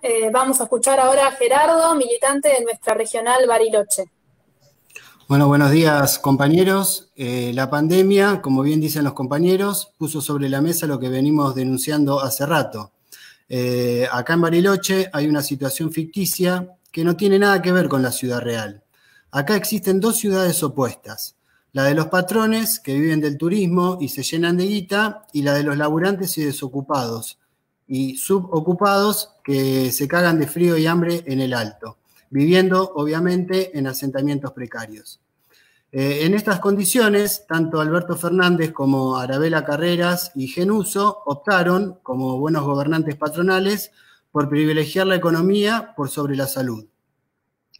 Eh, vamos a escuchar ahora a Gerardo, militante de nuestra regional Bariloche. Bueno, buenos días compañeros. Eh, la pandemia, como bien dicen los compañeros, puso sobre la mesa lo que venimos denunciando hace rato. Eh, acá en Bariloche hay una situación ficticia que no tiene nada que ver con la ciudad real. Acá existen dos ciudades opuestas, la de los patrones que viven del turismo y se llenan de guita y la de los laburantes y desocupados y subocupados que se cagan de frío y hambre en el alto, viviendo obviamente en asentamientos precarios. Eh, en estas condiciones, tanto Alberto Fernández como Arabela Carreras y Genuso optaron, como buenos gobernantes patronales, por privilegiar la economía por sobre la salud.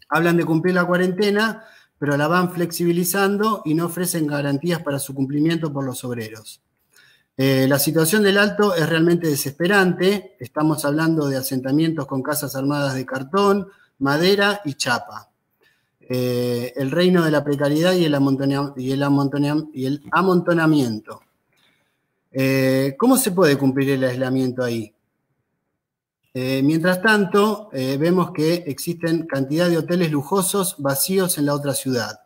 Hablan de cumplir la cuarentena, pero la van flexibilizando y no ofrecen garantías para su cumplimiento por los obreros. Eh, la situación del Alto es realmente desesperante. Estamos hablando de asentamientos con casas armadas de cartón, madera y chapa. Eh, el reino de la precariedad y el, amontonamiento. Eh, ¿Cómo se puede cumplir el aislamiento ahí? mientras tanto, vemos que existen cantidad de hoteles lujosos vacíos en la otra ciudad.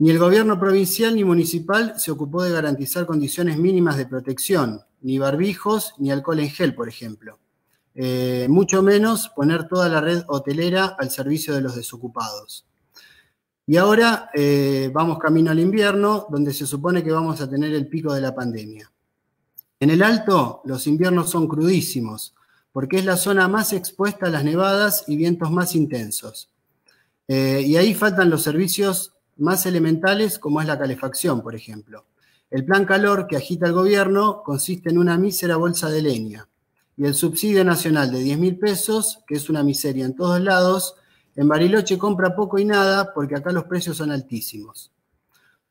Ni el gobierno provincial ni municipal se ocupó de garantizar condiciones mínimas de protección, ni barbijos, ni alcohol en gel, por ejemplo. Eh, mucho menos poner toda la red hotelera al servicio de los desocupados. Y ahora eh, vamos camino al invierno, donde se supone que vamos a tener el pico de la pandemia. En el alto, los inviernos son crudísimos, porque es la zona más expuesta a las nevadas y vientos más intensos. Eh, y ahí faltan los servicios más elementales como es la calefacción, por ejemplo. El plan calor que agita el gobierno consiste en una mísera bolsa de leña y el subsidio nacional de 10 mil pesos, que es una miseria en todos lados, en Bariloche compra poco y nada porque acá los precios son altísimos.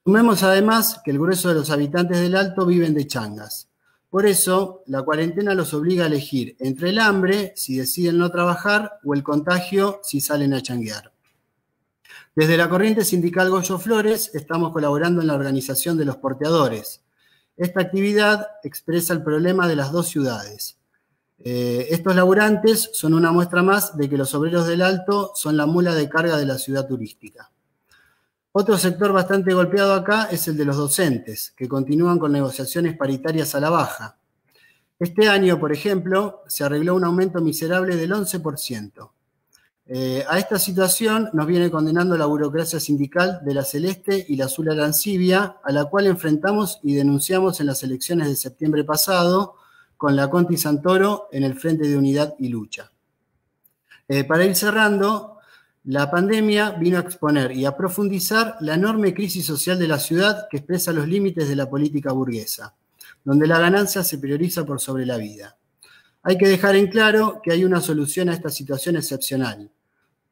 Sumemos además que el grueso de los habitantes del Alto viven de changas. Por eso, la cuarentena los obliga a elegir entre el hambre, si deciden no trabajar, o el contagio, si salen a changuear. Desde la corriente sindical Goyo Flores estamos colaborando en la organización de los porteadores. Esta actividad expresa el problema de las dos ciudades. Eh, estos laburantes son una muestra más de que los obreros del Alto son la mula de carga de la ciudad turística. Otro sector bastante golpeado acá es el de los docentes, que continúan con negociaciones paritarias a la baja. Este año, por ejemplo, se arregló un aumento miserable del 11%. Eh, a esta situación nos viene condenando la burocracia sindical de la Celeste y la Azul Arancibia, a la cual enfrentamos y denunciamos en las elecciones de septiembre pasado con la Conti Santoro en el Frente de Unidad y Lucha. Eh, para ir cerrando, la pandemia vino a exponer y a profundizar la enorme crisis social de la ciudad que expresa los límites de la política burguesa, donde la ganancia se prioriza por sobre la vida. Hay que dejar en claro que hay una solución a esta situación excepcional,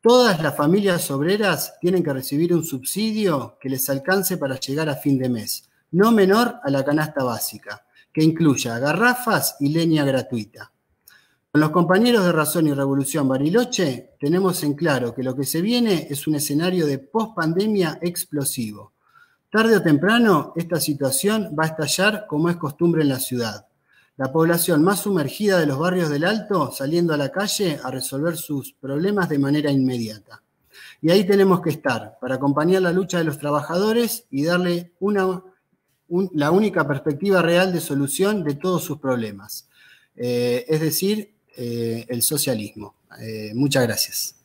Todas las familias obreras tienen que recibir un subsidio que les alcance para llegar a fin de mes, no menor a la canasta básica, que incluya garrafas y leña gratuita. Con los compañeros de Razón y Revolución Bariloche tenemos en claro que lo que se viene es un escenario de pospandemia explosivo. Tarde o temprano esta situación va a estallar como es costumbre en la ciudad. La población más sumergida de los barrios del Alto saliendo a la calle a resolver sus problemas de manera inmediata. Y ahí tenemos que estar para acompañar la lucha de los trabajadores y darle la única perspectiva real de solución de todos sus problemas, eh, es decir, eh, el socialismo. Eh, muchas gracias.